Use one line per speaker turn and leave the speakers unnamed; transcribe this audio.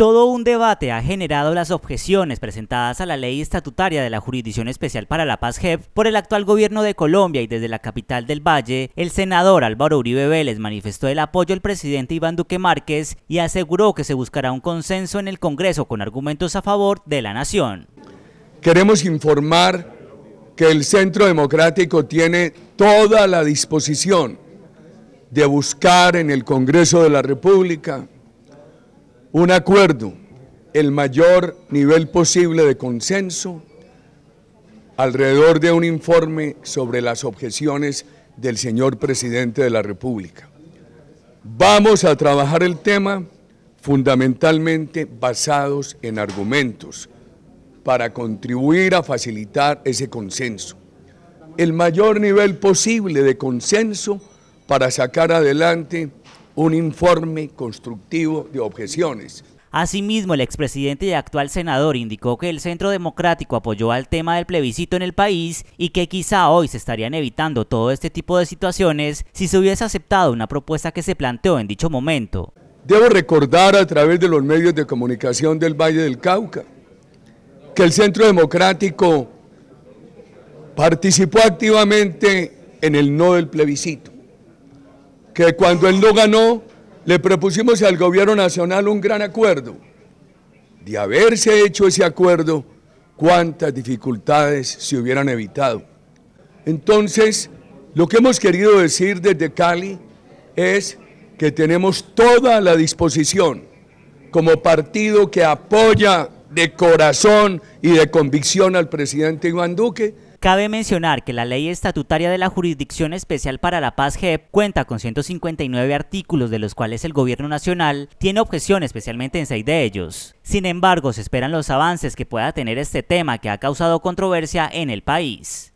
Todo un debate ha generado las objeciones presentadas a la ley estatutaria de la Jurisdicción Especial para la Paz JEP por el actual gobierno de Colombia y desde la capital del Valle, el senador Álvaro Uribe Vélez manifestó el apoyo al presidente Iván Duque Márquez y aseguró que se buscará un consenso en el Congreso con argumentos a favor de la nación. Queremos informar que el Centro Democrático tiene toda la
disposición de buscar en el Congreso de la República un acuerdo, el mayor nivel posible de consenso alrededor de un informe sobre las objeciones del señor presidente de la República. Vamos a trabajar el tema fundamentalmente basados en argumentos para contribuir a facilitar ese consenso. El mayor nivel posible de consenso para sacar adelante un informe constructivo de objeciones.
Asimismo, el expresidente y actual senador indicó que el Centro Democrático apoyó al tema del plebiscito en el país y que quizá hoy se estarían evitando todo este tipo de situaciones si se hubiese aceptado una propuesta que se planteó en dicho momento. Debo
recordar a través de los medios de comunicación del Valle del Cauca que el Centro Democrático participó activamente en el no del plebiscito que cuando él no ganó, le propusimos al gobierno nacional un gran acuerdo. De haberse hecho ese acuerdo, cuántas dificultades se hubieran evitado. Entonces, lo que hemos querido decir desde Cali es que tenemos toda la disposición como partido que apoya de corazón y de
convicción al presidente Iván Duque Cabe mencionar que la ley estatutaria de la Jurisdicción Especial para la Paz JEP cuenta con 159 artículos de los cuales el gobierno nacional tiene objeción especialmente en seis de ellos. Sin embargo, se esperan los avances que pueda tener este tema que ha causado controversia en el país.